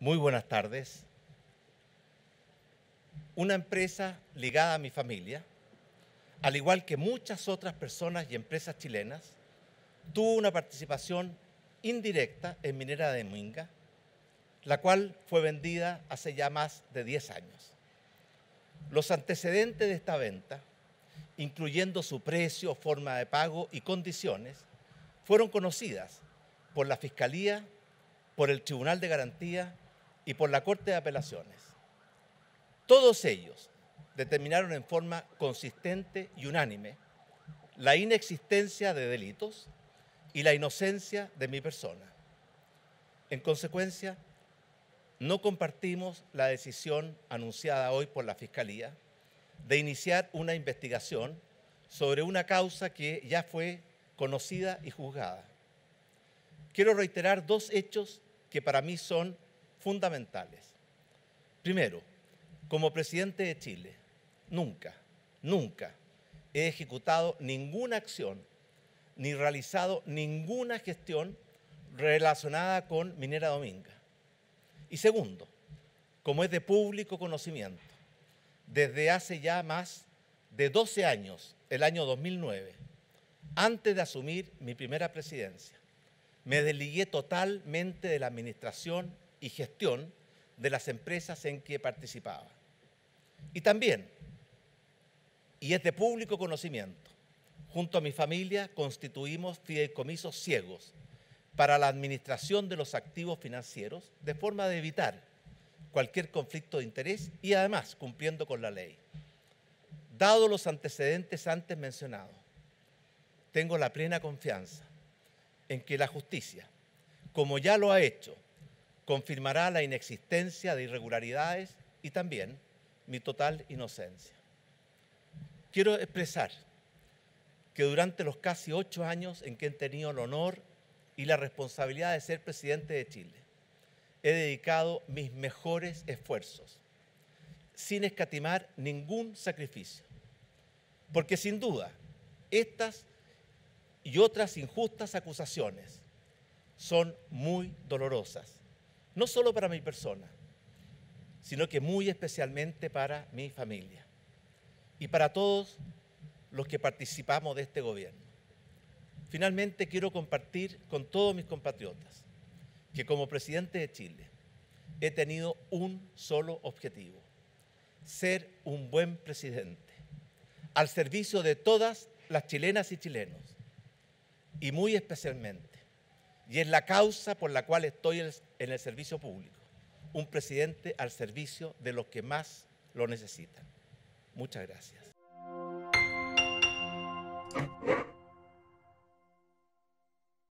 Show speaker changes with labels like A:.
A: Muy buenas tardes. Una empresa ligada a mi familia, al igual que muchas otras personas y empresas chilenas, tuvo una participación indirecta en Minera de Minga, la cual fue vendida hace ya más de 10 años. Los antecedentes de esta venta, incluyendo su precio, forma de pago y condiciones, fueron conocidas por la Fiscalía, por el Tribunal de Garantía y por la Corte de Apelaciones. Todos ellos determinaron en forma consistente y unánime la inexistencia de delitos y la inocencia de mi persona. En consecuencia, no compartimos la decisión anunciada hoy por la Fiscalía de iniciar una investigación sobre una causa que ya fue conocida y juzgada. Quiero reiterar dos hechos que para mí son fundamentales. Primero, como presidente de Chile, nunca, nunca he ejecutado ninguna acción ni realizado ninguna gestión relacionada con Minera Dominga. Y segundo, como es de público conocimiento, desde hace ya más de 12 años, el año 2009, antes de asumir mi primera presidencia, me desligué totalmente de la administración y gestión de las empresas en que participaba. Y también, y es de público conocimiento, junto a mi familia constituimos fideicomisos ciegos para la administración de los activos financieros de forma de evitar cualquier conflicto de interés y además cumpliendo con la ley. Dado los antecedentes antes mencionados, tengo la plena confianza en que la justicia, como ya lo ha hecho confirmará la inexistencia de irregularidades y también mi total inocencia. Quiero expresar que durante los casi ocho años en que he tenido el honor y la responsabilidad de ser presidente de Chile, he dedicado mis mejores esfuerzos, sin escatimar ningún sacrificio. Porque sin duda, estas y otras injustas acusaciones son muy dolorosas no solo para mi persona, sino que muy especialmente para mi familia y para todos los que participamos de este gobierno. Finalmente quiero compartir con todos mis compatriotas que como presidente de Chile he tenido un solo objetivo, ser un buen presidente, al servicio de todas las chilenas y chilenos, y muy especialmente y es la causa por la cual estoy en el servicio público. Un presidente al servicio de los que más lo necesitan. Muchas gracias.